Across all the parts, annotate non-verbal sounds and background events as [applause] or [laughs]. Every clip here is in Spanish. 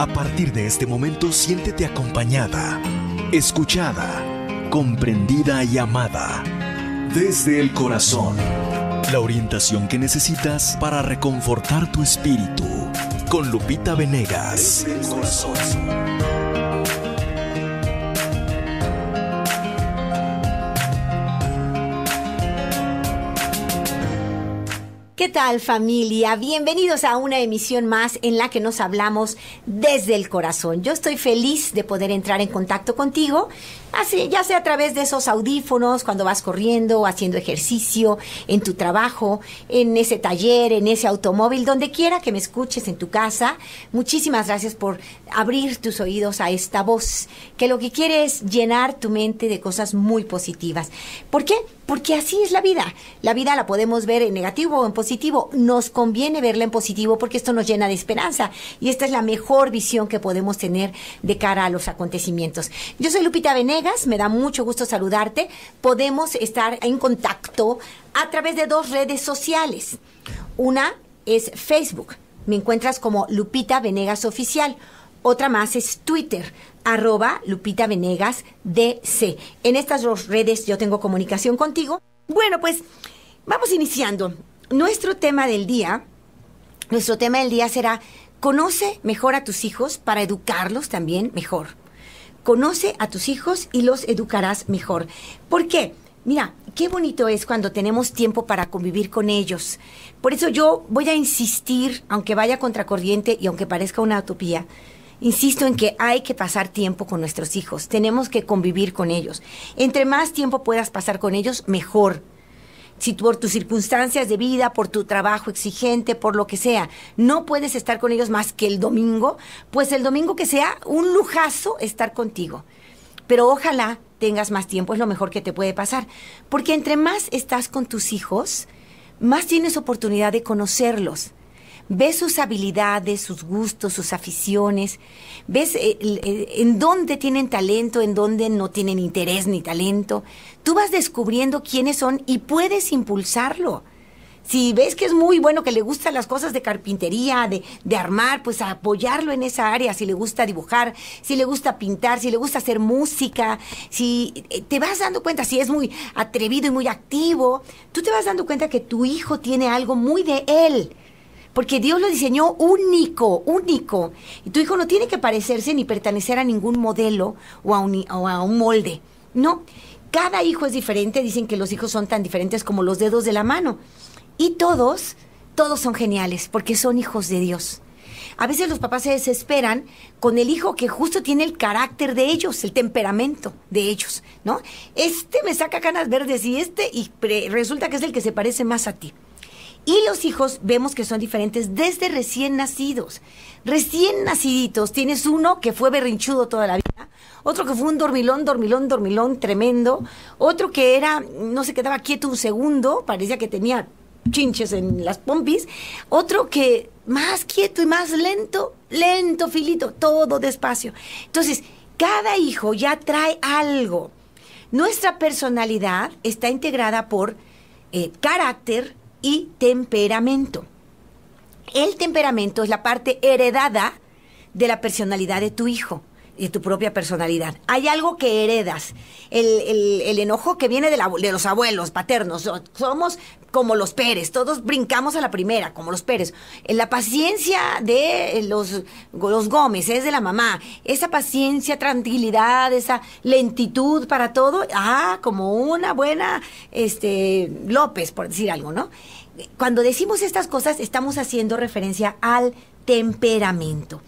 A partir de este momento siéntete acompañada, escuchada, comprendida y amada. Desde el corazón, la orientación que necesitas para reconfortar tu espíritu. Con Lupita Venegas. tal familia? Bienvenidos a una emisión más en la que nos hablamos desde el corazón. Yo estoy feliz de poder entrar en contacto contigo. Así, ya sea a través de esos audífonos, cuando vas corriendo, haciendo ejercicio, en tu trabajo, en ese taller, en ese automóvil, donde quiera que me escuches en tu casa. Muchísimas gracias por abrir tus oídos a esta voz, que lo que quiere es llenar tu mente de cosas muy positivas. ¿Por qué? Porque así es la vida. La vida la podemos ver en negativo o en positivo. Nos conviene verla en positivo porque esto nos llena de esperanza y esta es la mejor visión que podemos tener de cara a los acontecimientos. Yo soy Lupita Bené me da mucho gusto saludarte. Podemos estar en contacto a través de dos redes sociales. Una es Facebook, me encuentras como Lupita Venegas Oficial. Otra más es Twitter, arroba Lupita Venegas DC. En estas dos redes yo tengo comunicación contigo. Bueno, pues vamos iniciando. Nuestro tema del día, nuestro tema del día será, conoce mejor a tus hijos para educarlos también mejor. Conoce a tus hijos y los educarás mejor. ¿Por qué? Mira, qué bonito es cuando tenemos tiempo para convivir con ellos. Por eso yo voy a insistir, aunque vaya contracorriente y aunque parezca una utopía, insisto en que hay que pasar tiempo con nuestros hijos, tenemos que convivir con ellos. Entre más tiempo puedas pasar con ellos, mejor si por tus circunstancias de vida, por tu trabajo exigente, por lo que sea, no puedes estar con ellos más que el domingo, pues el domingo que sea un lujazo estar contigo. Pero ojalá tengas más tiempo, es lo mejor que te puede pasar. Porque entre más estás con tus hijos, más tienes oportunidad de conocerlos. Ves sus habilidades, sus gustos, sus aficiones, ves eh, eh, en dónde tienen talento, en dónde no tienen interés ni talento tú vas descubriendo quiénes son y puedes impulsarlo. Si ves que es muy bueno, que le gustan las cosas de carpintería, de, de armar, pues apoyarlo en esa área. Si le gusta dibujar, si le gusta pintar, si le gusta hacer música, si eh, te vas dando cuenta, si es muy atrevido y muy activo, tú te vas dando cuenta que tu hijo tiene algo muy de él porque Dios lo diseñó único, único. Y tu hijo no tiene que parecerse ni pertenecer a ningún modelo o a un, o a un molde. No, cada hijo es diferente, dicen que los hijos son tan diferentes como los dedos de la mano. Y todos, todos son geniales porque son hijos de Dios. A veces los papás se desesperan con el hijo que justo tiene el carácter de ellos, el temperamento de ellos, ¿no? Este me saca canas verdes y este, y resulta que es el que se parece más a ti. Y los hijos vemos que son diferentes desde recién nacidos. Recién naciditos tienes uno que fue berrinchudo toda la vida otro que fue un dormilón, dormilón, dormilón tremendo. Otro que era, no se quedaba quieto un segundo, parecía que tenía chinches en las pompis. Otro que más quieto y más lento, lento, filito, todo despacio. Entonces, cada hijo ya trae algo. Nuestra personalidad está integrada por eh, carácter y temperamento. El temperamento es la parte heredada de la personalidad de tu hijo y tu propia personalidad. Hay algo que heredas, el, enojo que viene de, la, de, los abuelos paternos. Somos como los Pérez, todos brincamos a la primera, como los Pérez. Eh, la paciencia de eh, los, los Gómez es de la mamá. Esa paciencia, tranquilidad, esa lentitud para todo, ah, como una buena este, López, por decir algo, ¿no? Cuando decimos estas cosas, estamos haciendo referencia al temperamento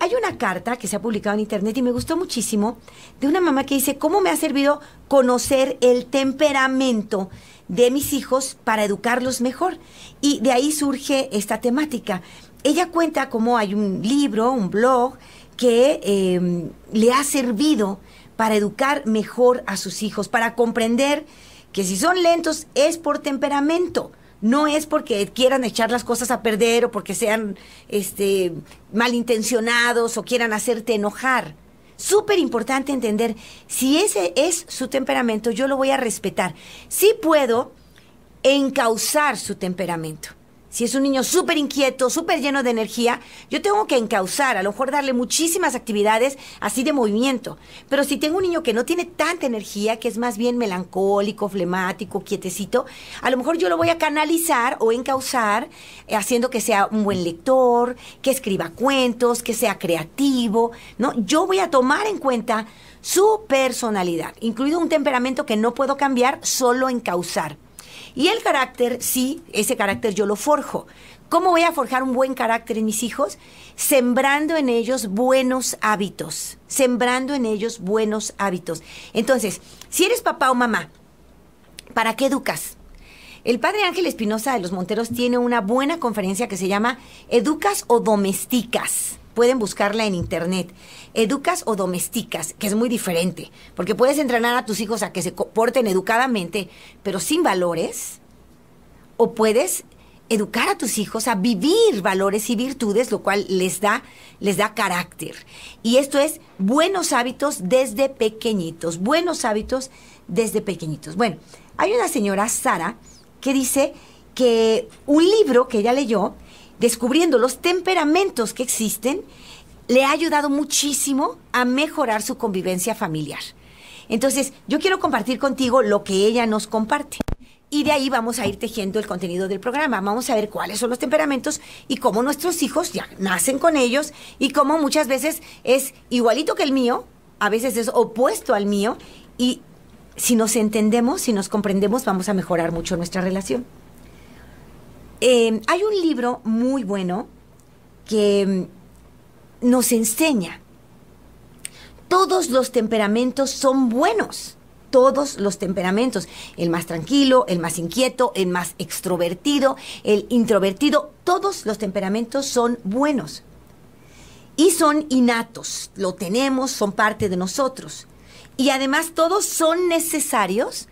hay una carta que se ha publicado en internet y me gustó muchísimo de una mamá que dice, ¿cómo me ha servido conocer el temperamento de mis hijos para educarlos mejor? Y de ahí surge esta temática. Ella cuenta cómo hay un libro, un blog, que em, le ha servido para educar mejor a sus hijos, para comprender que si son lentos es por temperamento no es porque quieran echar las cosas a perder o porque sean este, malintencionados o quieran hacerte enojar. Súper importante entender, si ese es su temperamento, yo lo voy a respetar. Sí puedo encauzar su temperamento si es un niño súper inquieto, súper lleno de energía, yo tengo que encauzar, a lo mejor darle muchísimas actividades así de movimiento. Pero si tengo un niño que no tiene tanta energía, que es más bien melancólico, flemático, quietecito, a lo mejor yo lo voy a canalizar o encauzar eh, haciendo que sea un buen lector, que escriba cuentos, que sea creativo, ¿no? Yo voy a tomar en cuenta su personalidad, incluido un temperamento que no puedo cambiar, solo encauzar. Y el carácter, sí, ese carácter yo lo forjo. ¿Cómo voy a forjar un buen carácter en mis hijos? Sembrando en ellos buenos hábitos, sembrando en ellos buenos hábitos. Entonces, si eres papá o mamá, ¿para qué educas? El padre Ángel Espinosa de los Monteros tiene una buena conferencia que se llama Educas o Domesticas pueden buscarla en internet. Educas o domesticas, que es muy diferente, porque puedes entrenar a tus hijos a que se comporten educadamente, pero sin valores, o puedes educar a tus hijos a vivir valores y virtudes, lo cual les da, les da carácter. Y esto es buenos hábitos desde pequeñitos, buenos hábitos desde pequeñitos. Bueno, hay una señora, Sara, que dice que un libro que ella leyó descubriendo los temperamentos que existen, le ha ayudado muchísimo a mejorar su convivencia familiar. Entonces, yo quiero compartir contigo lo que ella nos comparte. Y de ahí vamos a ir tejiendo el contenido del programa. Vamos a ver cuáles son los temperamentos y cómo nuestros hijos ya nacen con ellos y cómo muchas veces es igualito que el mío, a veces es opuesto al mío. Y si nos entendemos, si nos comprendemos, vamos a mejorar mucho nuestra relación. Em, hay un libro muy bueno que em, nos enseña. Todos los temperamentos son buenos. Todos los temperamentos. El más tranquilo, el más inquieto, el más extrovertido, el introvertido. Todos los temperamentos son buenos. Y son innatos. Lo tenemos, son parte de nosotros. Y además todos son necesarios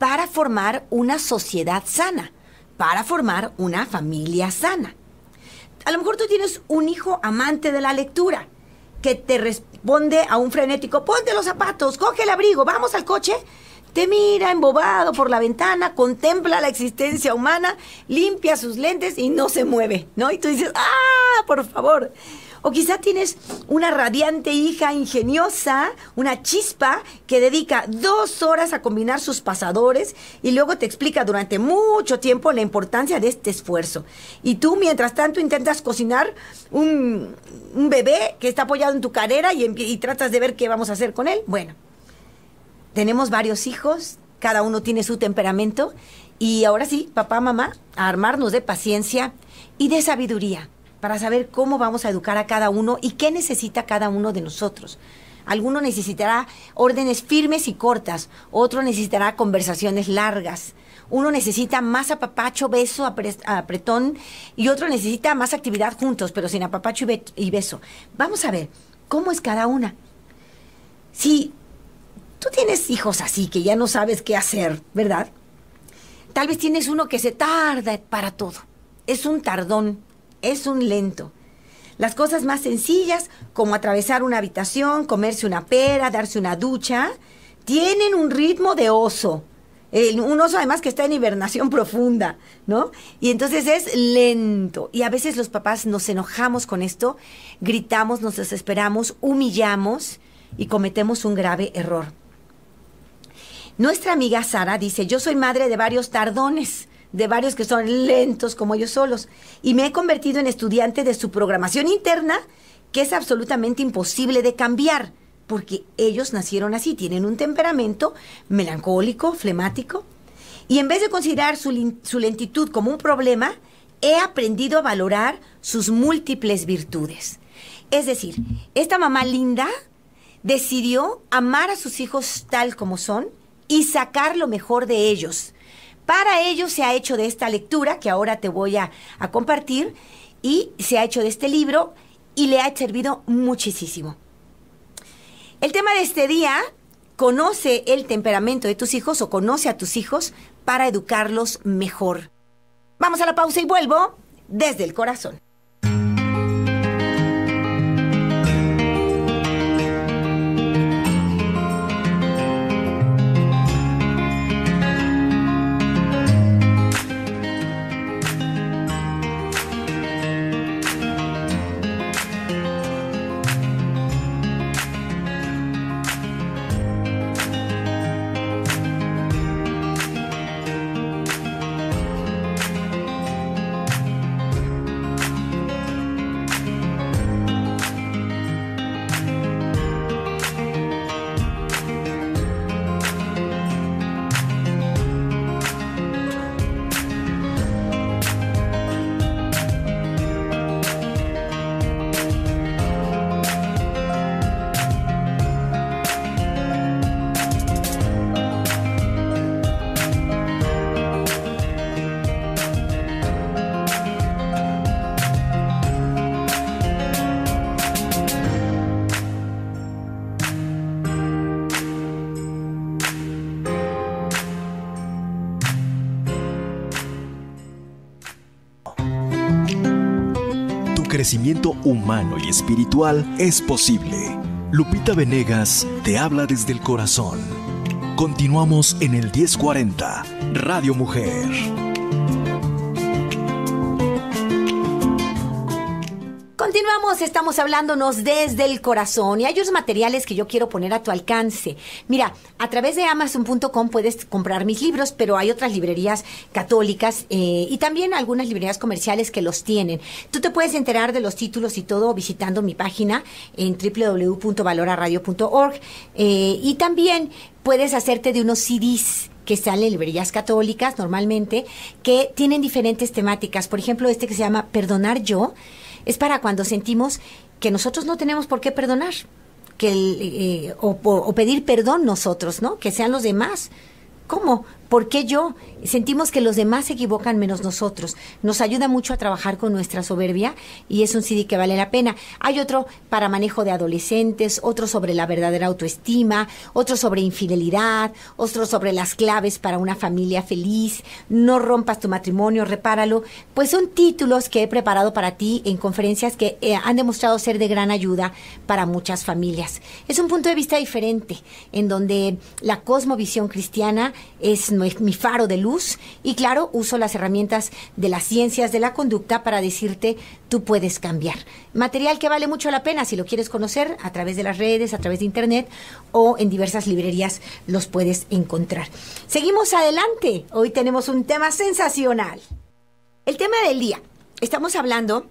para formar una sociedad sana para formar una familia sana. A lo mejor tú tienes un hijo amante de la lectura que te responde a un frenético, ponte los zapatos, coge el abrigo, vamos al coche, te mira embobado por la ventana, contempla la existencia humana, limpia sus lentes y no se mueve, ¿no? Y tú dices, ah, por favor. O quizá tienes una radiante hija ingeniosa, una chispa que dedica dos horas a combinar sus pasadores y luego te explica durante mucho tiempo la importancia de este esfuerzo. Y tú, mientras tanto, intentas cocinar un, bebé que está apoyado en tu carrera y, y tratas de ver qué vamos a hacer con él. Bueno, tenemos varios hijos, cada uno tiene su temperamento. Y ahora sí, papá, mamá, a armarnos de paciencia y de sabiduría para saber cómo vamos a educar a cada uno y qué necesita cada uno de nosotros. Alguno necesitará órdenes firmes y cortas, otro necesitará conversaciones largas. Uno necesita más apapacho, beso, apretón y otro necesita más actividad juntos, pero sin apapacho y beso. Vamos a ver, ¿cómo es cada una? Si tú tienes hijos así que ya no sabes qué hacer, ¿verdad? Tal vez tienes uno que se tarda para todo. Es un tardón es un lento. Las cosas más sencillas, como atravesar una habitación, comerse una pera, darse una ducha, tienen un ritmo de oso. El, un oso además que está en hibernación [laughs] profunda, ¿no? Y entonces es lento. Y a veces los papás nos enojamos con esto, gritamos, nos desesperamos, humillamos y cometemos un grave error. Nuestra amiga Sara dice, yo soy madre de varios tardones de varios que son lentos como ellos solos. Y me he convertido en estudiante de su programación interna, que es absolutamente imposible de cambiar, porque ellos nacieron así, tienen un temperamento melancólico, flemático. Y en vez de considerar su, su lentitud como un problema, he aprendido a valorar sus múltiples virtudes. Es decir, esta mamá linda decidió amar a sus hijos tal como son y sacar lo mejor de ellos para ello se ha hecho de esta lectura que ahora te voy a, compartir y se ha hecho de este libro y le ha servido muchísimo. El tema de este día, conoce el temperamento de tus hijos o conoce a tus hijos para educarlos mejor. Vamos a la pausa y vuelvo desde el corazón. humano y espiritual es posible. Lupita Venegas te habla desde el corazón. Continuamos en el 1040, Radio Mujer. Continuamos, estamos hablándonos desde el corazón y hay unos materiales que yo quiero poner a tu alcance. Mira, a través de amazon.com puedes comprar mis libros, pero hay otras librerías católicas eh, y también algunas librerías comerciales que los tienen. Tú te puedes enterar de los títulos y todo visitando mi página en www.valoraradio.org eh, y también puedes hacerte de unos CDs que salen en librerías católicas normalmente, que tienen diferentes temáticas. Por ejemplo, este que se llama Perdonar yo, es para cuando sentimos que nosotros no tenemos por qué perdonar, que el, eh, o, o, pedir perdón nosotros, ¿no? Que sean los demás. ¿Cómo? ¿Por qué yo? Sentimos que los demás se equivocan menos nosotros. Nos ayuda mucho a trabajar con nuestra soberbia y es un CD que vale la pena. Hay otro para manejo de adolescentes, otro sobre la verdadera autoestima, otro sobre infidelidad, otro sobre las claves para una familia feliz, no rompas tu matrimonio, repáralo. Pues son títulos que he preparado para ti en conferencias que eh, han demostrado ser de gran ayuda para muchas familias. Es un punto de vista diferente en donde la cosmovisión cristiana es mi, mi faro de luz y claro, uso las herramientas de las ciencias de la conducta para decirte, tú puedes cambiar. Material que vale mucho la pena si lo quieres conocer a través de las redes, a través de internet o en diversas librerías los puedes encontrar. Seguimos adelante. Hoy tenemos un tema sensacional. El tema del día. Estamos hablando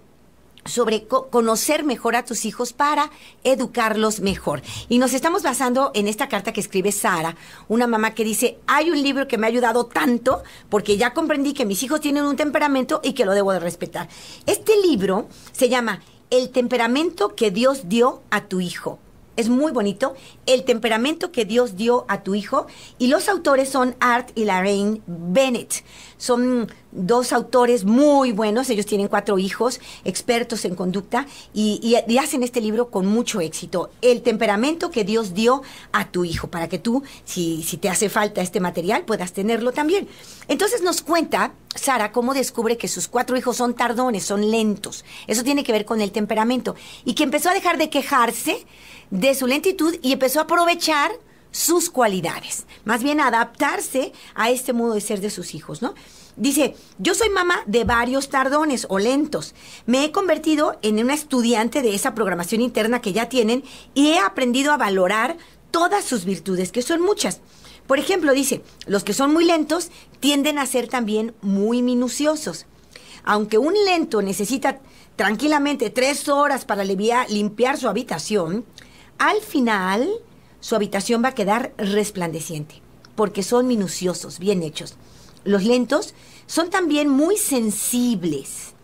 sobre conocer mejor a tus hijos para educarlos mejor. Y nos estamos basando en esta carta que escribe Sara, una mamá que dice, hay un libro que me ha ayudado tanto porque ya comprendí que mis hijos tienen un temperamento y que lo debo de respetar. Este libro se llama El temperamento que Dios dio a tu hijo es muy bonito, el temperamento que Dios dio a tu hijo. Y los autores son Art y Lorraine Bennett. Son dos autores muy buenos, ellos tienen cuatro hijos, expertos en conducta, y, hacen este libro con mucho éxito. El temperamento que Dios dio a tu hijo, para que tú, si te hace falta este material, puedas tenerlo también. Entonces nos cuenta Sara cómo descubre que sus cuatro hijos son tardones, son lentos. Eso tiene que ver con el temperamento. Y que empezó a dejar de quejarse de su lentitud y empezó a aprovechar sus cualidades, más bien adaptarse a este modo de ser de sus hijos, ¿no? Dice, yo soy mamá de varios tardones o lentos. Me he convertido en una estudiante de esa programación interna que ya tienen y he aprendido a valorar todas sus virtudes, que son muchas. Por ejemplo, dice, los que son muy lentos tienden a ser también muy minuciosos. Aunque un lento necesita tranquilamente tres horas para limpiar su habitación, al final, su habitación va a quedar resplandeciente, porque son minuciosos, bien hechos. Los lentos son también muy sensibles.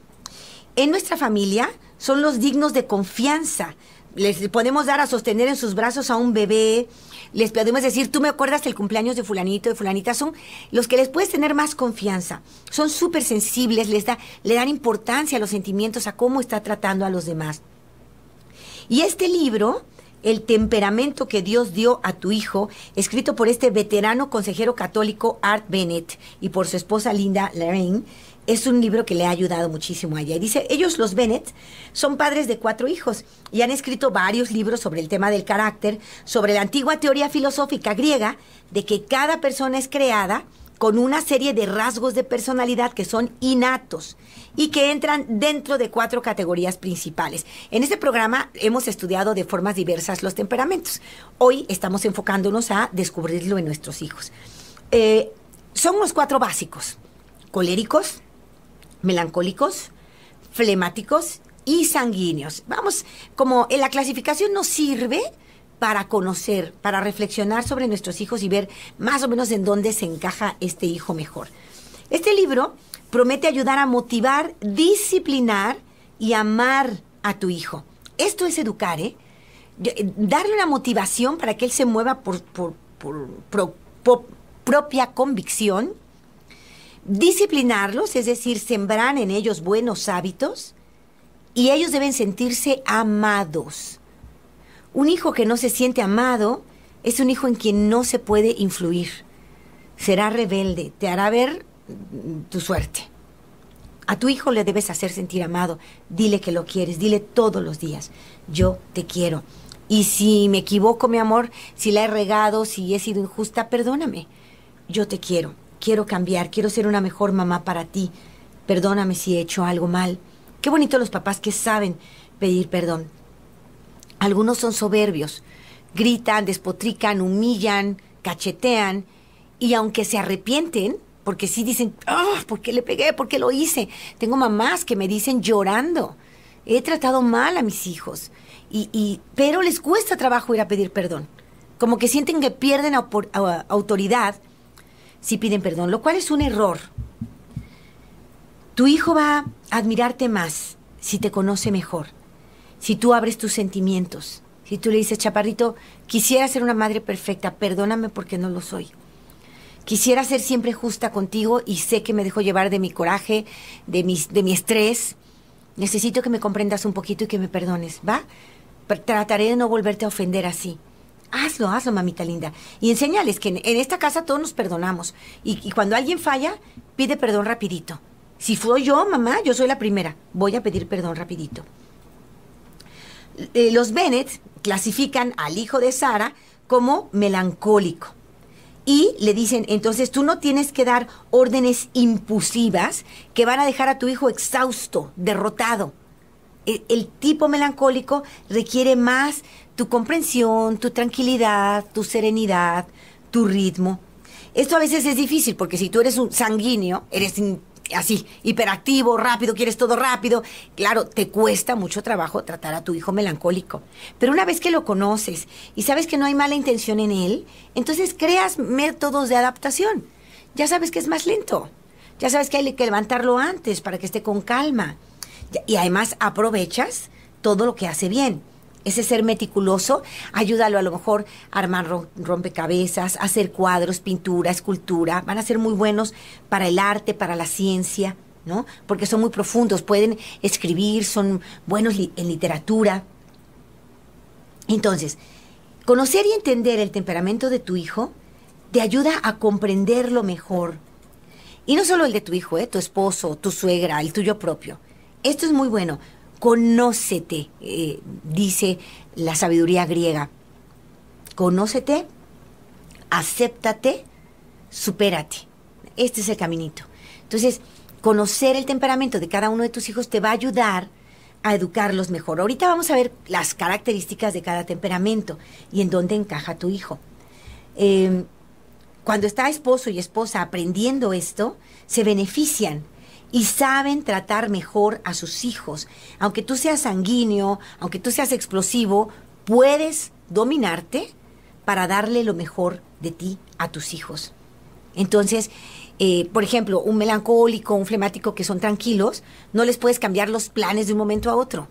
En nuestra familia son los dignos de confianza. Les podemos dar a sostener en sus brazos a un bebé, les podemos decir, tú me acuerdas el cumpleaños de fulanito, de fulanita, son los que les puedes tener más confianza. Son súper sensibles, les da, le dan importancia a los sentimientos, a cómo está tratando a los demás. Y este libro el temperamento que Dios dio a tu hijo, escrito por este veterano consejero católico Art Bennett y por su esposa Linda Lorraine, es un libro que le ha ayudado muchísimo a ella. Y dice, ellos los Bennett son padres de cuatro hijos y han escrito varios libros sobre el tema del carácter, sobre la antigua teoría filosófica griega de que cada persona es creada con una serie de rasgos de personalidad que son innatos y que entran dentro de cuatro categorías principales. En este programa hemos estudiado de formas diversas los temperamentos. Hoy estamos enfocándonos a descubrirlo en nuestros hijos. Eh, son los cuatro básicos, coléricos, melancólicos, flemáticos y sanguíneos. Vamos, como en la clasificación nos sirve para conocer, para reflexionar sobre nuestros hijos y ver más o menos en dónde se encaja este hijo mejor. Este libro promete ayudar a motivar, disciplinar y amar a tu hijo. Esto es educar, ¿eh? Eh, Darle una motivación para que él se mueva por, por propia convicción, disciplinarlos, es decir, sembrar en ellos buenos hábitos, y ellos deben sentirse amados. Un hijo que no se siente amado es un hijo en quien no se puede influir. Será rebelde, te hará ver tu suerte. A tu hijo le debes hacer sentir amado. Dile que lo quieres. Dile todos los días, yo te quiero. Y si me equivoco, mi amor, si la he regado, si he sido injusta, perdóname. Yo te quiero. Quiero cambiar. Quiero ser una mejor mamá para ti. Perdóname si he hecho algo mal. Qué bonito los papás que saben pedir perdón. Algunos son soberbios. Gritan, despotrican, humillan, cachetean. Y aunque se arrepienten, porque sí dicen, ¡ah! ¿por qué le pegué? ¿Por qué lo hice? Tengo mamás que me dicen llorando, he tratado mal a mis hijos, y, pero les cuesta trabajo ir a pedir perdón. Como que sienten que pierden autoridad si piden perdón, lo cual es un error. Tu hijo va a admirarte más si te conoce mejor, si tú abres tus sentimientos, si tú le dices, chaparrito, quisiera ser una madre perfecta, perdóname porque no lo soy Quisiera ser siempre justa contigo y sé que me dejo llevar de mi coraje, de, mis, de mi estrés. Necesito que me comprendas un poquito y que me perdones, ¿va? trataré de no volverte a ofender así. Hazlo, hazlo, mamita linda. Y enséñales que en, esta casa todos nos perdonamos. Y, cuando alguien falla, pide perdón rapidito. Si fui yo, mamá, yo soy la primera. Voy a pedir perdón rapidito. Eh, los Bennett clasifican al hijo de Sara como melancólico y le dicen, entonces tú no tienes que dar órdenes impulsivas que van a dejar a tu hijo exhausto, derrotado. E, el, tipo melancólico requiere más tu comprensión, tu tranquilidad, tu serenidad, tu ritmo. Esto a veces es difícil porque si tú eres un sanguíneo, eres así, hiperactivo, rápido, quieres todo rápido. Claro, te cuesta mucho trabajo tratar a tu hijo melancólico. Pero una vez que lo conoces y sabes que no hay mala intención en él, entonces creas métodos de adaptación. Ya sabes que es más lento. Ya sabes que hay que levantarlo antes para que esté con calma. Y además aprovechas todo lo que hace bien ese ser meticuloso, ayúdalo a lo mejor a armar rompecabezas, hacer cuadros, pintura, escultura. Van a ser muy buenos para el arte, para la ciencia, ¿no? Porque son muy profundos, pueden escribir, son buenos en literatura. Entonces, conocer y entender el temperamento de tu hijo te ayuda a comprenderlo mejor. Y no solo el de tu hijo, ¿eh? tu esposo, tu suegra, el tuyo propio. Esto es muy bueno conócete, eh, dice la sabiduría griega. Conócete, acéptate, supérate. Este es el caminito. Entonces, conocer el temperamento de cada uno de tus hijos te va a ayudar a educarlos mejor. Ahorita vamos a ver las características de cada temperamento y en dónde encaja tu hijo. Em, cuando está esposo y esposa aprendiendo esto, se benefician y saben tratar mejor a sus hijos. Aunque tú seas sanguíneo, aunque tú seas explosivo, puedes dominarte para darle lo mejor de ti a tus hijos. Entonces, eh, por ejemplo, un melancólico, un flemático que son tranquilos, no les puedes cambiar los planes de un momento a otro.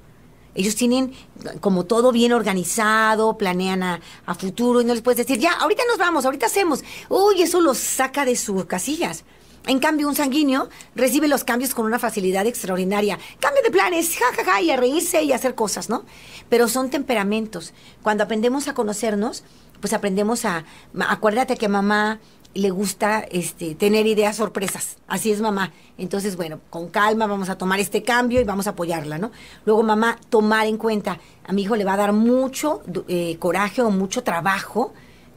Ellos tienen como todo bien organizado, planean a, a futuro y no les puedes decir, ya, ahorita nos vamos, ahorita hacemos. Uy, eso los saca de sus casillas. En cambio, un sanguíneo recibe los cambios con una facilidad extraordinaria. Cambia de planes, jajaja, ja, ja, y a reírse y a hacer cosas, ¿no? Pero son temperamentos. Cuando aprendemos a conocernos, pues aprendemos a... Acuérdate que mamá le gusta este, tener ideas sorpresas. Así es mamá. Entonces, bueno, con calma vamos a tomar este cambio y vamos a apoyarla, ¿no? Luego mamá, tomar en cuenta, a mi hijo le va a dar mucho eh, coraje o mucho trabajo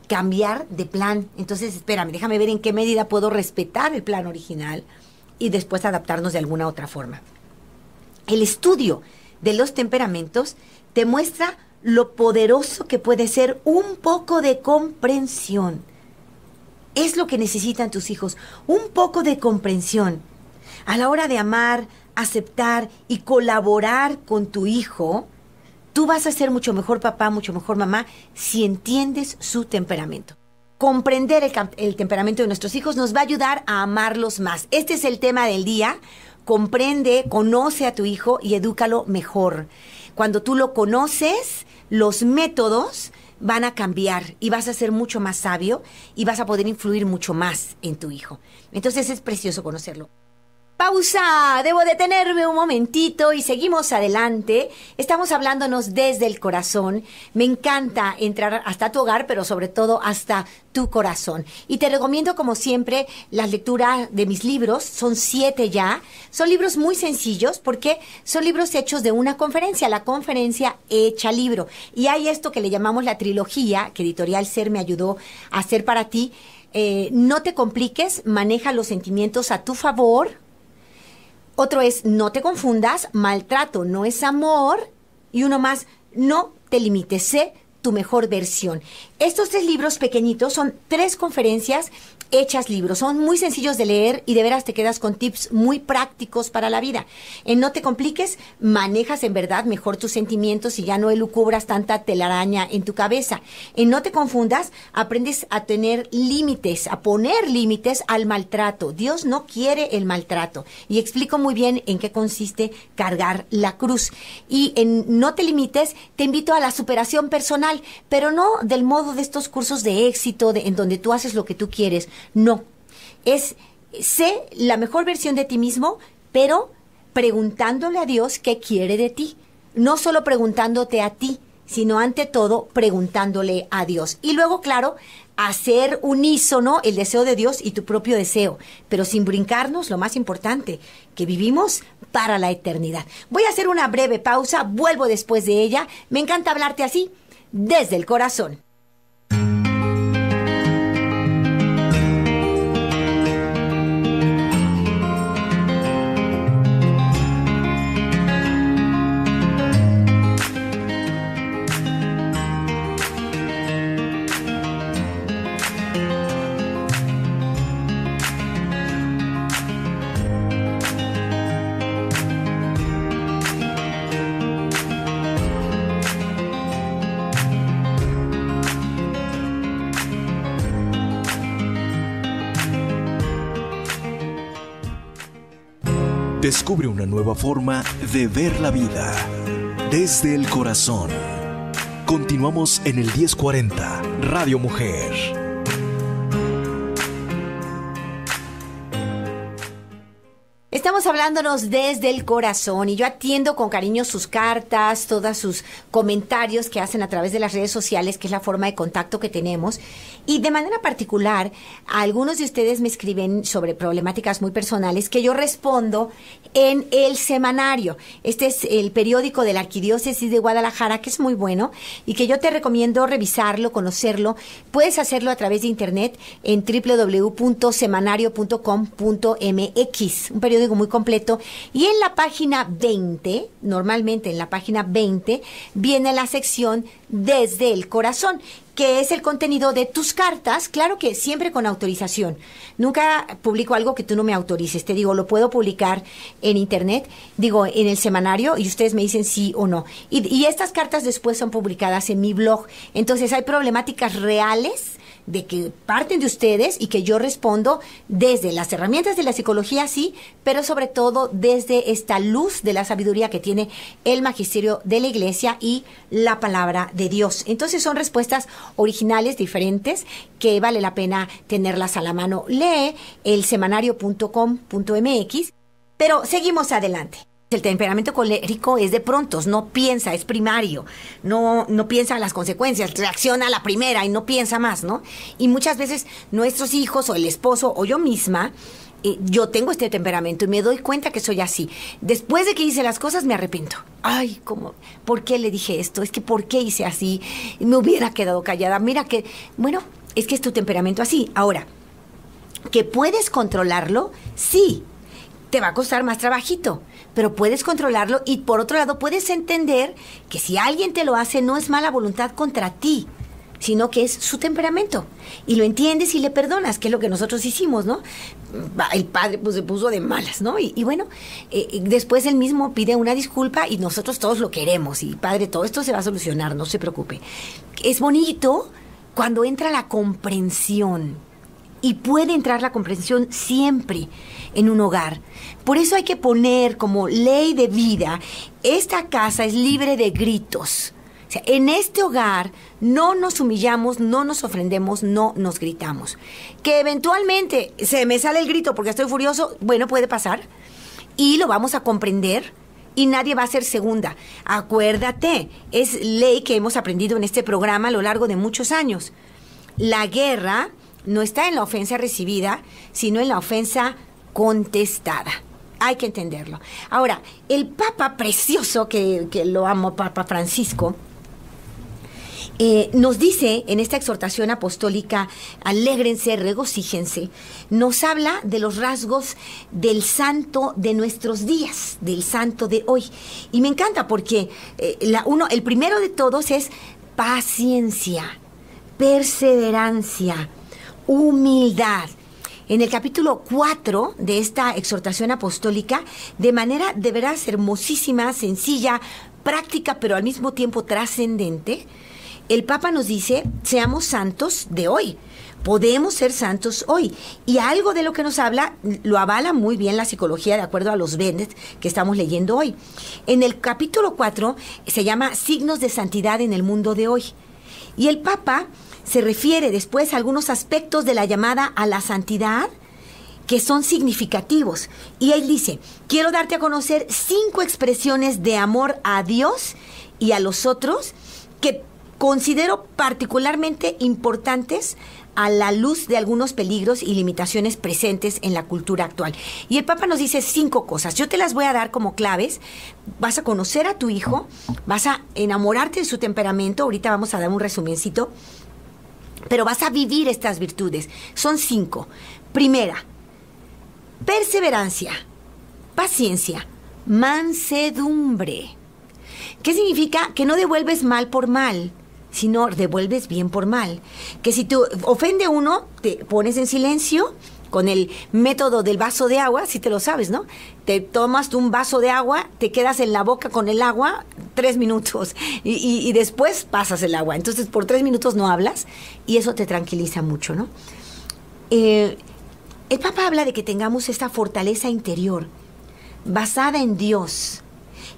cambiar de plan. Entonces, espérame, déjame ver en qué medida puedo respetar el plan original y después adaptarnos de alguna otra forma. El estudio de los temperamentos te muestra lo poderoso que puede ser un poco de comprensión. Es lo que necesitan tus hijos, un poco de comprensión. A la hora de amar, aceptar y colaborar con tu hijo, Tú vas a ser mucho mejor papá, mucho mejor mamá, si entiendes su temperamento. Comprender el, temperamento de nuestros hijos nos va a ayudar a amarlos más. Este es el tema del día. Comprende, conoce a tu hijo y edúcalo mejor. Cuando tú lo conoces, los métodos van a cambiar y vas a ser mucho más sabio y vas a poder influir mucho más en tu hijo. Entonces es precioso conocerlo. Pausa, debo detenerme un momentito y seguimos adelante. Estamos hablándonos desde el corazón. Me encanta entrar hasta tu hogar, pero sobre todo hasta tu corazón. Y te recomiendo, como siempre, las lecturas de mis libros. Son siete ya. Son libros muy sencillos porque son libros hechos de una conferencia, la conferencia hecha libro. Y hay esto que le llamamos la trilogía, que Editorial Ser me ayudó a hacer para ti. Eh, no te compliques, maneja los sentimientos a tu favor, otro es, no te confundas, maltrato no es amor. Y uno más, no te limites, sé tu mejor versión. Estos tres libros pequeñitos son tres conferencias hechas libros. Son muy sencillos de leer y de veras te quedas con tips muy prácticos para la vida. En No te compliques, manejas en verdad mejor tus sentimientos y ya no elucubras tanta telaraña en tu cabeza. En No te confundas, aprendes a tener límites, a poner límites al maltrato. Dios no quiere el maltrato. Y explico muy bien en qué consiste cargar la cruz. Y en No te limites, te invito a la superación personal, pero no del modo de estos cursos de éxito, en donde tú haces lo que tú quieres. No. Es, sé la mejor versión de ti mismo, pero preguntándole a Dios qué quiere de ti. No solo preguntándote a ti, sino ante todo preguntándole a Dios. Y luego, claro, hacer unísono el deseo de Dios y tu propio deseo, pero sin brincarnos lo más importante, que vivimos para la eternidad. Voy a hacer una breve pausa, vuelvo después de ella. Me encanta hablarte así, desde el corazón. Descubre una nueva forma de ver la vida desde el corazón. Continuamos en el 1040, Radio Mujer. desde el corazón y yo atiendo con cariño sus cartas, todos sus comentarios que hacen a través de las redes sociales, que es la forma de contacto que tenemos. Y de manera particular, algunos de ustedes me escriben sobre problemáticas muy personales que yo respondo en el semanario. Este es el periódico de la Arquidiócesis de Guadalajara, que es muy bueno y que yo te recomiendo revisarlo, conocerlo. Puedes hacerlo a través de internet en www.semanario.com.mx, un periódico muy completo y en la página 20, normalmente en la página 20, viene la sección desde el corazón que es el contenido de tus cartas, claro que siempre con autorización. Nunca publico algo que tú no me autorices. Te digo, lo puedo publicar en internet, digo, en el semanario, y ustedes me dicen sí o no. Y, y estas cartas después son publicadas en mi blog. Entonces hay problemáticas reales de que parten de ustedes y que yo respondo desde las herramientas de la psicología, sí, pero sobre todo desde esta luz de la sabiduría que tiene el magisterio de la iglesia y la palabra de Dios. Entonces son respuestas originales, diferentes, que vale la pena tenerlas a la mano. Lee el semanario.com.mx, pero seguimos adelante. El temperamento colérico es de prontos, no piensa, es primario, no, no piensa las consecuencias, reacciona a la primera y no piensa más, ¿no? Y muchas veces nuestros hijos o el esposo o yo misma, eh, yo tengo este temperamento y me doy cuenta que soy así. Después de que hice las cosas me arrepiento. Ay, ¿cómo? ¿Por qué le dije esto? Es que ¿por qué hice así? Me hubiera quedado callada. Mira que, bueno, es que es tu temperamento así. Ahora, ¿que puedes controlarlo? Sí, te va a costar más trabajito pero puedes controlarlo y por otro lado puedes entender que si alguien te lo hace no es mala voluntad contra ti, sino que es su temperamento. Y lo entiendes y le perdonas, que es lo que nosotros hicimos, ¿no? Mm, el padre pues se puso de malas, ¿no? Y, bueno, eh, después él mismo pide una disculpa y nosotros todos lo queremos. Y padre, todo esto se va a solucionar, no se preocupe. Es bonito cuando entra la comprensión y puede entrar la comprensión siempre en un hogar. Por eso hay que poner como ley de vida, esta casa es libre de gritos. en este hogar no nos humillamos, no nos ofrendemos, no nos gritamos. Que eventualmente se me sale el grito porque estoy furioso, bueno, puede pasar. Y lo vamos a comprender y nadie va a ser segunda. Acuérdate, es ley que hemos aprendido en este programa a lo largo de muchos años. La guerra no está en la ofensa recibida, sino en la ofensa contestada. Hay que entenderlo. Ahora, el Papa precioso, que, que lo amo, Papa Francisco, eh, nos dice en esta exhortación apostólica, alégrense, regocíjense, nos habla de los rasgos del santo de nuestros días, del santo de hoy. Y me encanta porque eh, la uno, el primero de todos es paciencia, perseverancia, humildad. En el capítulo 4 de esta exhortación apostólica, de manera de veras hermosísima, sencilla, práctica, pero al mismo tiempo trascendente, el Papa nos dice, seamos santos de hoy. Podemos ser santos hoy. Y algo de lo que nos habla lo avala muy bien la psicología de acuerdo a los Bennett que estamos leyendo hoy. En el capítulo 4 se llama Signos de Santidad en el Mundo de Hoy. Y el Papa se refiere después a algunos aspectos de la llamada a la santidad que son significativos. Y él dice, quiero darte a conocer cinco expresiones de amor a Dios y a los otros que considero particularmente importantes a la luz de algunos peligros y limitaciones presentes en la cultura actual. Y el Papa nos dice cinco cosas. Yo te las voy a dar como claves. Vas a conocer a tu hijo, vas a enamorarte de su temperamento. Ahorita vamos a dar un resumencito pero vas a vivir estas virtudes. Son cinco. Primera, perseverancia, paciencia, mansedumbre. ¿Qué significa? Que no devuelves mal por mal, sino devuelves bien por mal. Que si te ofende uno, te pones en silencio con el método del vaso de agua, si te lo sabes, ¿no? te tomas un vaso de agua, te quedas en la boca con el agua tres minutos y, después pasas el agua. Entonces por tres minutos no hablas y eso te tranquiliza mucho, ¿no? Eh, el Papa habla de que tengamos esta fortaleza interior basada en Dios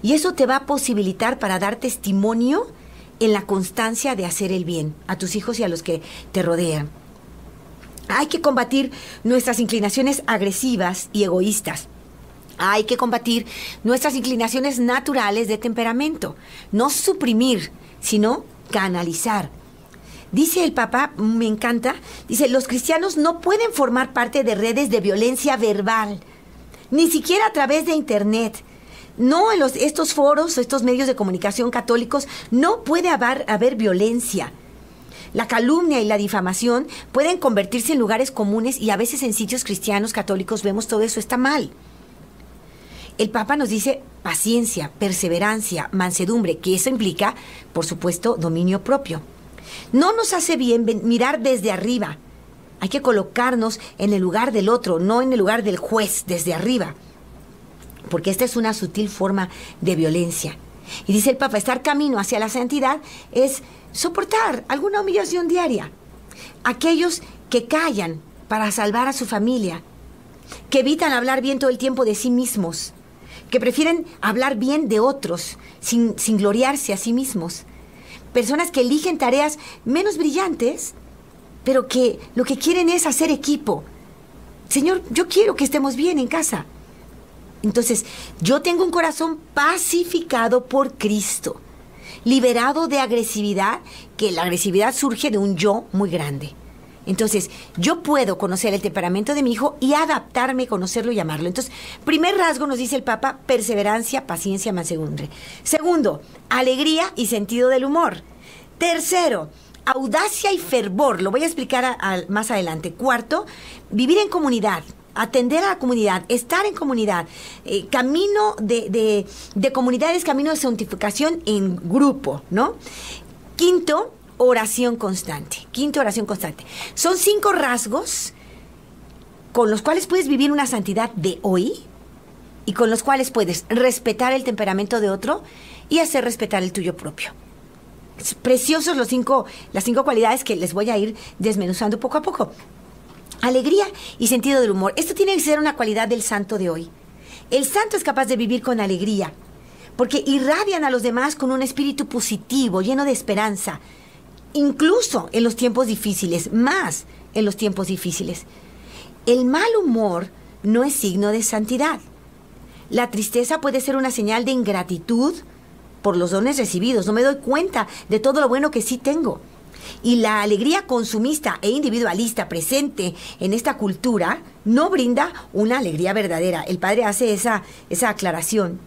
y eso te va a posibilitar para dar testimonio en la constancia de hacer el bien a tus hijos y a los que te rodean. Hay que combatir nuestras inclinaciones agresivas y egoístas. Hay que combatir nuestras inclinaciones naturales de temperamento, no suprimir, sino canalizar. Dice el Papa, me encanta, dice, los cristianos no pueden formar parte de redes de violencia verbal, ni siquiera a través de Internet. No, en los, estos foros, estos medios de comunicación católicos, no puede haber, haber violencia. La calumnia y la difamación pueden convertirse en lugares comunes y a veces en sitios cristianos católicos vemos todo eso está mal. El Papa nos dice paciencia, perseverancia, mansedumbre, que eso implica, por supuesto, dominio propio. No nos hace bien mirar desde arriba. Hay que colocarnos en el lugar del otro, no en el lugar del juez, desde arriba. Porque esta es una sutil forma de violencia. Y dice el Papa, estar camino hacia la santidad es soportar alguna humillación diaria. Aquellos que callan para salvar a su familia, que evitan hablar bien todo el tiempo de sí mismos, que prefieren hablar bien de otros sin, gloriarse a sí mismos. Personas que eligen tareas menos brillantes, pero que lo que quieren es hacer equipo. Señor, yo quiero que estemos bien en casa. Entonces, yo tengo un corazón pacificado por Cristo, liberado de agresividad, que la agresividad surge de un yo muy grande. Entonces, yo puedo conocer el temperamento de mi hijo y adaptarme, conocerlo y amarlo. Entonces, primer rasgo nos dice el Papa, perseverancia, paciencia, mansedumbre. Segundo, alegría y sentido del humor. Tercero, audacia y fervor. Lo voy a explicar más adelante. Cuarto, vivir en comunidad atender a la comunidad, estar en comunidad, eh, camino de, de comunidades, camino de santificación en grupo, ¿no? Quinto, oración constante. quinta oración constante. Son cinco rasgos con los cuales puedes vivir una santidad de hoy y con los cuales puedes respetar el temperamento de otro y hacer respetar el tuyo propio. preciosos los cinco, las cinco cualidades que les voy a ir desmenuzando poco a poco. Alegría y sentido del humor. Esto tiene que ser una cualidad del santo de hoy. El santo es capaz de vivir con alegría, porque irradian a los demás con un espíritu positivo, lleno de esperanza, incluso en los tiempos difíciles, más en los tiempos difíciles. El mal humor no es signo de santidad. La tristeza puede ser una señal de ingratitud por los dones recibidos. No me doy cuenta de todo lo bueno que sí tengo. Y la alegría consumista e individualista presente en esta cultura no brinda una alegría verdadera. El padre hace esa, aclaración.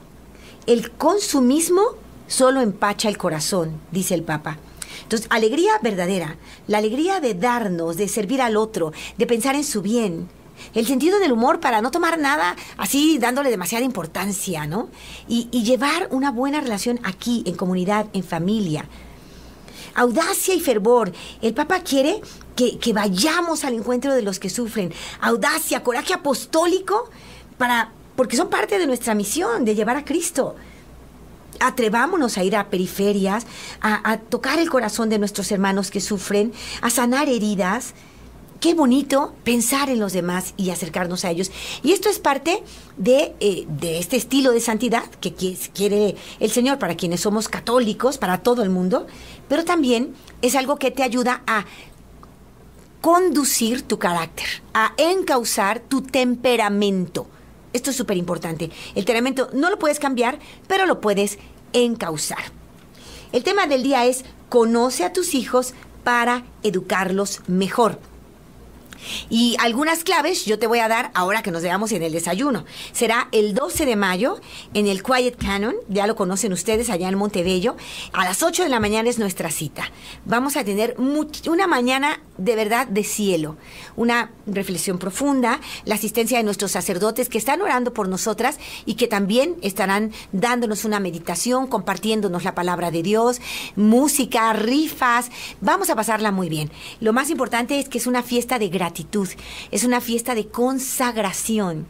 El consumismo solo empacha el corazón, dice el Papa. Entonces, alegría verdadera, la alegría de darnos, de servir al otro, de pensar en su bien. El sentido del humor para no tomar nada así dándole demasiada importancia, ¿no? Y, llevar una buena relación aquí, en comunidad, en familia. Audacia y fervor. El Papa quiere que, que vayamos al encuentro de los que sufren. Audacia, coraje apostólico para, porque son parte de nuestra misión de llevar a Cristo atrevámonos a ir a periferias, a, tocar el corazón de nuestros hermanos que sufren, a sanar heridas. Qué bonito pensar en los demás y acercarnos a ellos. Y esto es parte de, eh, este estilo de santidad que quiere el Señor para quienes somos católicos, para todo el mundo, pero también es algo que te ayuda a conducir tu carácter, a encauzar tu temperamento. Esto es súper importante. El temperamento no lo puedes cambiar, pero lo puedes encauzar. El tema del día es conoce a tus hijos para educarlos mejor. Y algunas claves yo te voy a dar ahora que nos veamos en el desayuno. Será el 12 de mayo en el Quiet canon ya lo conocen ustedes allá en Montebello. A las 8 de la mañana es nuestra cita. Vamos a tener una mañana de verdad de cielo. Una reflexión profunda, la asistencia de nuestros sacerdotes que están orando por nosotras y que también estarán dándonos una meditación, compartiéndonos la palabra de Dios, música, rifas. Vamos a pasarla muy bien. Lo más importante es que es una fiesta de gratitud, es una fiesta de consagración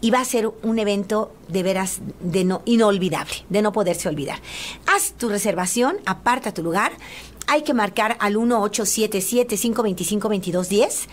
y va a ser un evento de veras de no, inolvidable, de no poderse olvidar. Haz tu reservación, aparta tu lugar hay que marcar al 1877-525-2210.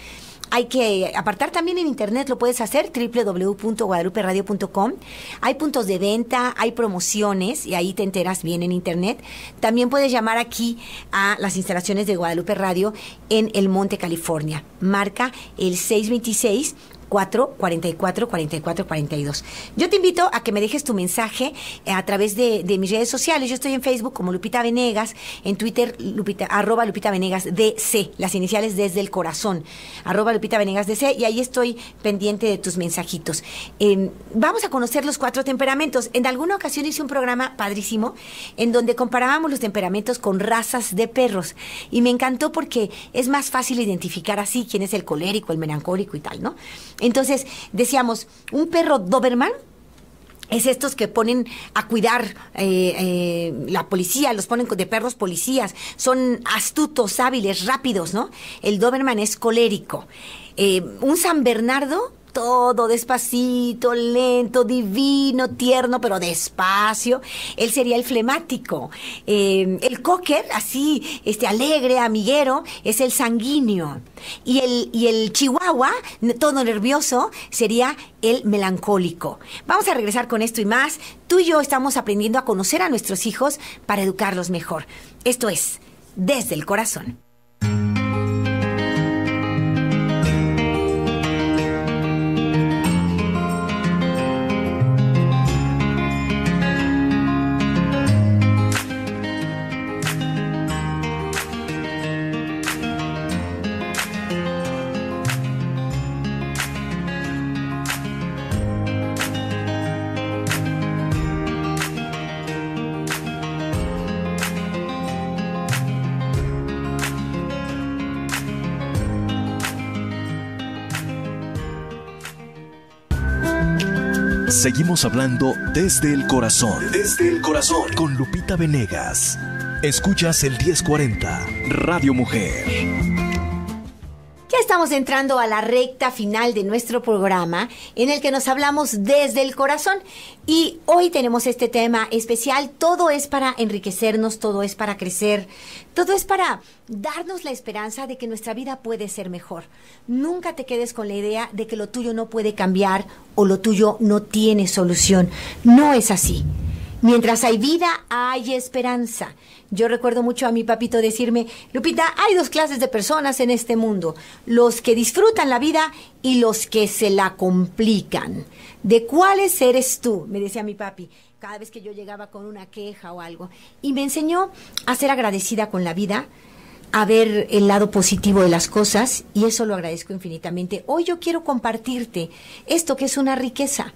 Hay que apartar también en internet, lo puedes hacer, www.guadaluperadio.com. Hay puntos de venta, hay promociones y ahí te enteras bien en internet. También puedes llamar aquí a las instalaciones de Guadalupe Radio en El Monte, California. Marca el 626 44 44 42. Yo te invito a que me dejes tu mensaje eh, a través de, mis redes sociales. Yo estoy en Facebook como Lupita Venegas, en Twitter Lupita, arroba Lupita Venegas DC, las iniciales desde el corazón, arroba Lupita Venegas DC, y ahí estoy pendiente de tus mensajitos. Em, vamos a conocer los cuatro temperamentos. En alguna ocasión hice un programa padrísimo en donde comparábamos los temperamentos con razas de perros y me encantó porque es más fácil identificar así quién es el colérico, el melancólico y tal, ¿no? Entonces, decíamos, un perro Doberman es estos que ponen a cuidar eh, eh, la policía, los ponen de perros policías, son astutos, hábiles, rápidos, ¿no? El Doberman es colérico. Eh, un San Bernardo todo despacito, lento, divino, tierno, pero despacio. Él sería el flemático. Em, el cocker, así, este, alegre, amiguero, es el sanguíneo. Y el, y el chihuahua, todo nervioso, sería el melancólico. Vamos a regresar con esto y más. Tú y yo estamos aprendiendo a conocer a nuestros hijos para educarlos mejor. Esto es, desde el corazón. Seguimos hablando desde el corazón. Desde el corazón. Con Lupita Venegas. Escuchas el 1040, Radio Mujer estamos entrando a la recta final de nuestro programa en el que nos hablamos desde el corazón y hoy tenemos este tema especial. Todo es para enriquecernos, todo es para crecer, todo es para darnos la esperanza de que nuestra vida puede ser mejor. Nunca te quedes con la idea de que lo tuyo no puede cambiar o lo tuyo no tiene solución. No es así. Mientras hay vida, hay esperanza. Yo recuerdo mucho a mi papito decirme, Lupita, hay dos clases de personas en este mundo, los que disfrutan la vida y los que se la complican. ¿De cuáles eres tú? Me decía mi papi cada vez que yo llegaba con una queja o algo. Y me enseñó a ser agradecida con la vida, a ver el lado positivo de las cosas, y eso lo agradezco infinitamente. Hoy yo quiero compartirte esto que es una riqueza.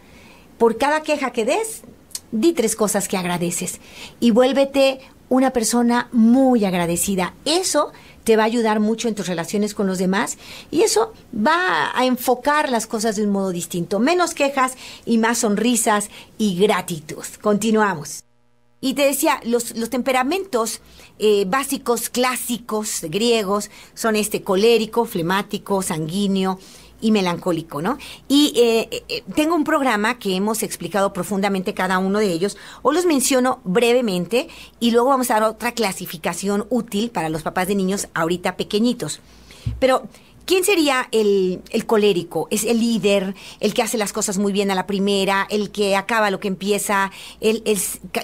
Por cada queja que des, di tres cosas que agradeces y vuélvete una persona muy agradecida. Eso te va a ayudar mucho en tus relaciones con los demás y eso va a enfocar las cosas de un modo distinto. Menos quejas y más sonrisas y gratitud. Continuamos. Y te decía, los, los temperamentos eh, básicos, clásicos, griegos, son este colérico, flemático, sanguíneo, y melancólico, ¿no? Y eh, eh, eh, tengo un programa que hemos explicado profundamente cada uno de ellos. o los menciono brevemente y luego vamos a dar otra clasificación útil para los papás de niños ahorita pequeñitos. Pero ¿Quién sería el, el, colérico? ¿Es el líder, el que hace las cosas muy bien a la primera, el que acaba lo que empieza?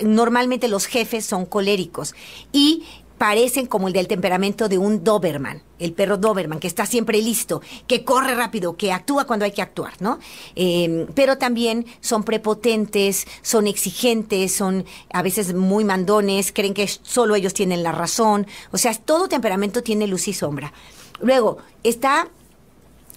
normalmente los jefes son coléricos. Y parecen como el del temperamento de un Doberman, el perro Doberman, que está siempre listo, que corre rápido, que actúa cuando hay que actuar, ¿no? Em, pero también son prepotentes, son exigentes, son a veces muy mandones, creen que solo ellos tienen la razón. O sea, todo temperamento tiene luz y sombra. Luego, está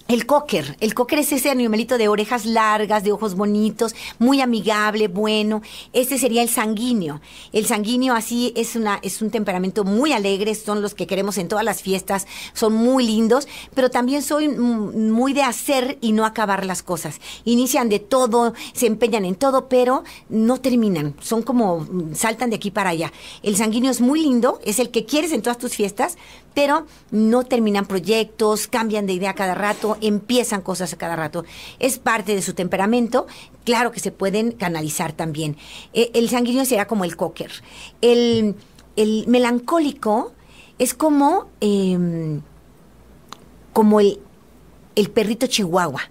el cocker, el cocker es ese animalito de orejas largas, de ojos bonitos, muy amigable, bueno. Este sería el sanguíneo. El sanguíneo así es una es un temperamento muy alegre, son los que queremos en todas las fiestas, son muy lindos, pero también soy muy de hacer y no acabar las cosas. Inician de todo, se empeñan en todo, pero no terminan. Son como saltan de aquí para allá. El sanguíneo es muy lindo, es el que quieres en todas tus fiestas, pero no terminan proyectos, cambian de idea cada rato, empiezan cosas a cada rato. Es parte de su temperamento, claro que se pueden canalizar también. E, el sanguíneo será como el cocker. El, melancólico es como, em, como el, el perrito chihuahua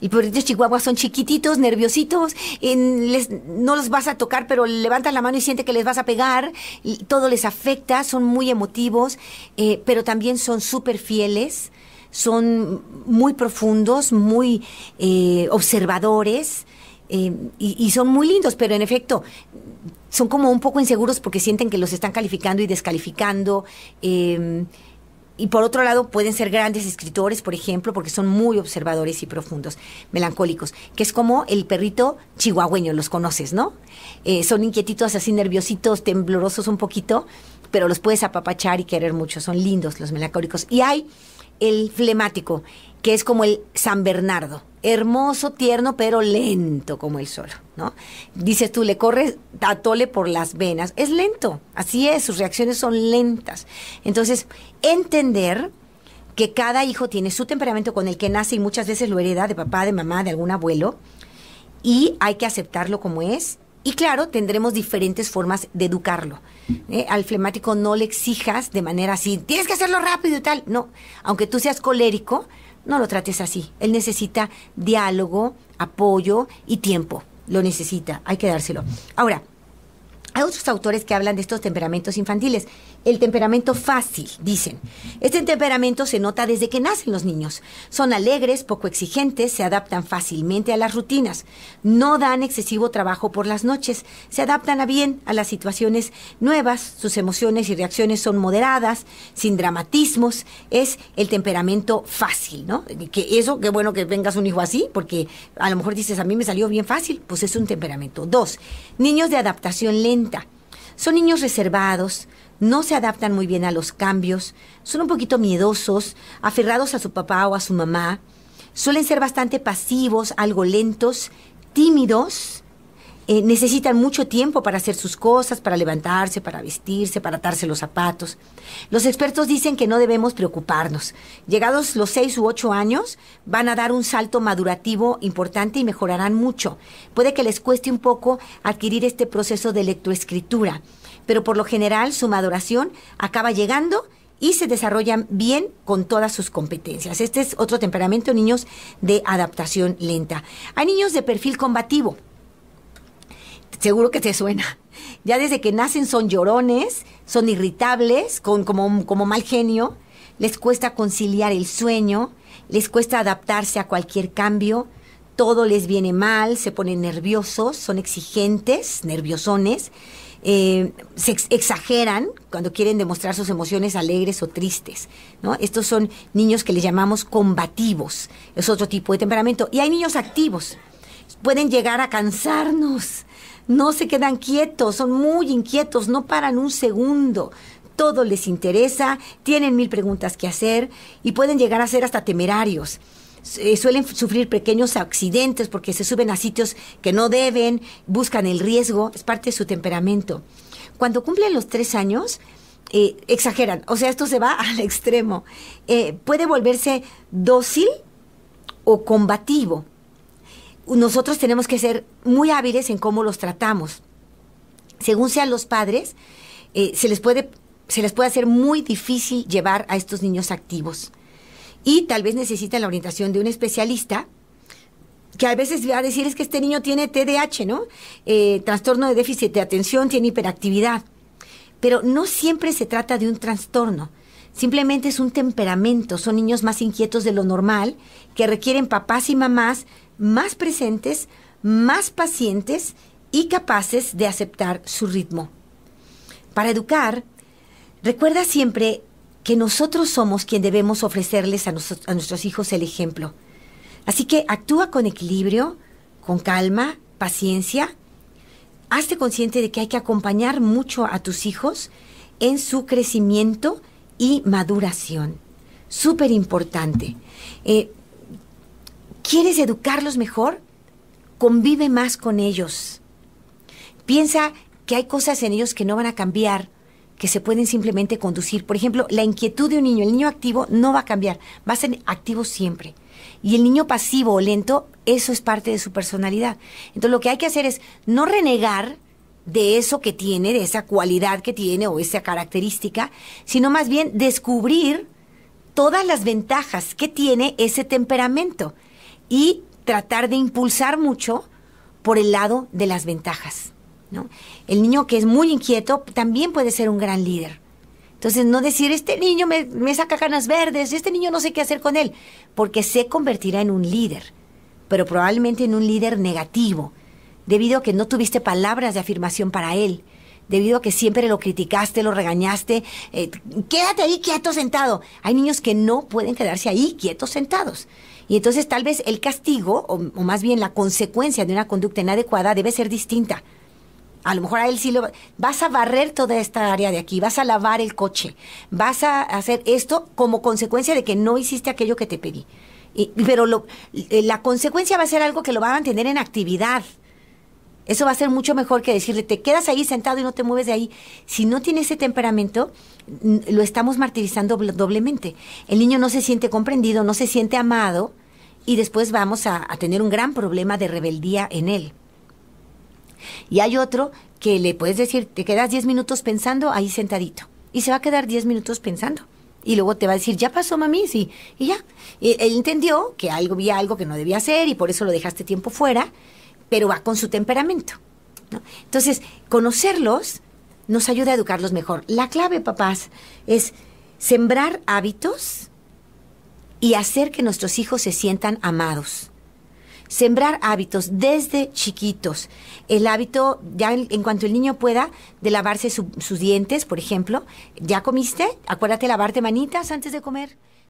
y por estos chihuahuas son chiquititos, nerviositos, eh, les, no los vas a tocar, pero levantan la mano y siente que les vas a pegar, y todo les afecta, son muy emotivos, eh, pero también son súper fieles, son muy profundos, muy eh, observadores. y, son muy lindos, pero en efecto son como un poco inseguros porque sienten que los están calificando y descalificando y por otro lado pueden ser grandes escritores, por ejemplo, porque son muy observadores y profundos, melancólicos, que es como el perrito chihuahueño, los conoces, ¿no? Eh, son inquietitos, así nerviositos, temblorosos un poquito, pero los puedes apapachar y querer mucho, son lindos los melancólicos. Y hay el flemático, que es como el San Bernardo. Hermoso, tierno, pero lento como el sol, ¿no? Dices tú, le corres a por las venas. Es lento, así es, sus reacciones son lentas. Entonces, entender que cada hijo tiene su temperamento con el que nace y muchas veces lo hereda de papá, de mamá, de algún abuelo, y hay que aceptarlo como es. Y claro, tendremos diferentes formas de educarlo. ¿eh? Al flemático no le exijas de manera así, tienes que hacerlo rápido y tal. No, aunque tú seas colérico, no lo trates así. Él necesita diálogo, apoyo y tiempo. Lo necesita, hay que dárselo. Ahora, hay otros autores que hablan de estos temperamentos infantiles. El temperamento fácil, dicen. Este temperamento se nota desde que nacen los niños. Son alegres, poco exigentes, se adaptan fácilmente a las rutinas. No dan excesivo trabajo por las noches. Se adaptan a bien a las situaciones nuevas. Sus emociones y reacciones son moderadas, sin dramatismos. Es el temperamento fácil, ¿no? Que eso, qué bueno que vengas un hijo así, porque a lo mejor dices, a mí me salió bien fácil. Pues es un temperamento. Dos, niños de adaptación lenta son niños reservados, no se adaptan muy bien a los cambios, son un poquito miedosos, aferrados a su papá o a su mamá, suelen ser bastante pasivos, algo lentos, tímidos eh, necesitan mucho tiempo para hacer sus cosas, para levantarse, para vestirse, para atarse los zapatos. Los expertos dicen que no debemos preocuparnos. Llegados los 6 u ocho años, van a dar un salto madurativo importante y mejorarán mucho. Puede que les cueste un poco adquirir este proceso de lectoescritura, pero por lo general su maduración acaba llegando y se desarrollan bien con todas sus competencias. Este es otro temperamento, niños de adaptación lenta. Hay niños de perfil combativo seguro que te suena. Ya desde que nacen son llorones, son irritables, con, como, mal genio, les cuesta conciliar el sueño, les cuesta adaptarse a cualquier cambio, todo les viene mal, se ponen nerviosos, son exigentes, nerviosones, eh, se exageran cuando quieren demostrar sus emociones alegres o tristes. Estos son niños que les llamamos combativos, es otro tipo de temperamento. Y hay niños activos, pueden llegar a cansarnos, no se quedan quietos, son muy inquietos, no paran un segundo. Todo les interesa, tienen mil preguntas que hacer y pueden llegar a ser hasta temerarios. Eh, suelen sufrir pequeños accidentes porque se suben a sitios que no deben, buscan el riesgo, es parte de su temperamento. Cuando cumplen los tres años, eh, exageran, o sea, esto se va [laughs] al extremo. Eh, puede volverse dócil o combativo nosotros tenemos que ser muy hábiles en cómo los tratamos. Según sean los padres, eh, se, les puede, se les puede hacer muy difícil llevar a estos niños activos. Y tal vez necesitan la orientación de un especialista que a veces va a decir es que este niño tiene TDAH, ¿no? Eh, trastorno de déficit de atención, tiene hiperactividad. Pero no siempre se trata de un trastorno. Simplemente es un temperamento, son niños más inquietos de lo normal, que requieren papás y mamás más presentes, más pacientes y capaces de aceptar su ritmo. Para educar, recuerda siempre que nosotros somos quien debemos ofrecerles a, nuestros hijos el ejemplo. Así que actúa con equilibrio, con calma, paciencia. Hazte consciente de que hay que acompañar mucho a tus hijos en su crecimiento y maduración. Súper importante. Eh, ¿Quieres educarlos mejor? Convive más con ellos. Piensa que hay cosas en ellos que no van a cambiar, que se pueden simplemente conducir. Por ejemplo, la inquietud de un niño, el niño activo no va a cambiar, va a ser activo siempre. Y el niño pasivo o lento, eso es parte de su personalidad. Entonces lo que hay que hacer es no renegar de eso que tiene, de esa cualidad que tiene o esa característica, sino más bien descubrir todas las ventajas que tiene ese temperamento y tratar de impulsar mucho por el lado de las ventajas. ¿no? El niño que es muy inquieto también puede ser un gran líder. Entonces, no decir, este niño me, me, saca canas verdes, este niño no sé qué hacer con él, porque se convertirá en un líder, pero probablemente en un líder negativo, debido a que no tuviste palabras de afirmación para él, debido a que siempre lo criticaste, lo regañaste, eh, quédate ahí quieto sentado. Hay niños que no pueden quedarse ahí quietos sentados. Y entonces tal vez el castigo, o, más bien la consecuencia de una conducta inadecuada, debe ser distinta. A lo mejor a él sí lo vas a barrer toda esta área de aquí, vas a lavar el coche, vas a hacer esto como consecuencia de que no hiciste aquello que te pedí. pero lo, eh, la consecuencia va a ser algo que lo va a mantener en actividad. Eso va a ser mucho mejor que decirle, te quedas ahí sentado y no te mueves de ahí. Si no tiene ese temperamento, lo estamos martirizando doblemente. El niño no se siente comprendido, no se siente amado y después vamos a, tener un gran problema de rebeldía en él. Y hay otro que le puedes decir, te quedas diez minutos pensando ahí sentadito. Y se va a quedar 10 minutos pensando. Y luego te va a decir, ya pasó, mami, sí. Y ya. él entendió que algo, había algo que no debía hacer y por eso lo dejaste tiempo fuera pero va con su temperamento. Entonces, conocerlos nos ayuda a educarlos mejor. La clave, papás, es sembrar hábitos y hacer que nuestros hijos se sientan amados. Sembrar hábitos desde chiquitos. El hábito, ya en, cuanto el niño pueda, de lavarse sus dientes, por ejemplo. ¿Ya comiste? Acuérdate lavarte manitas antes de comer.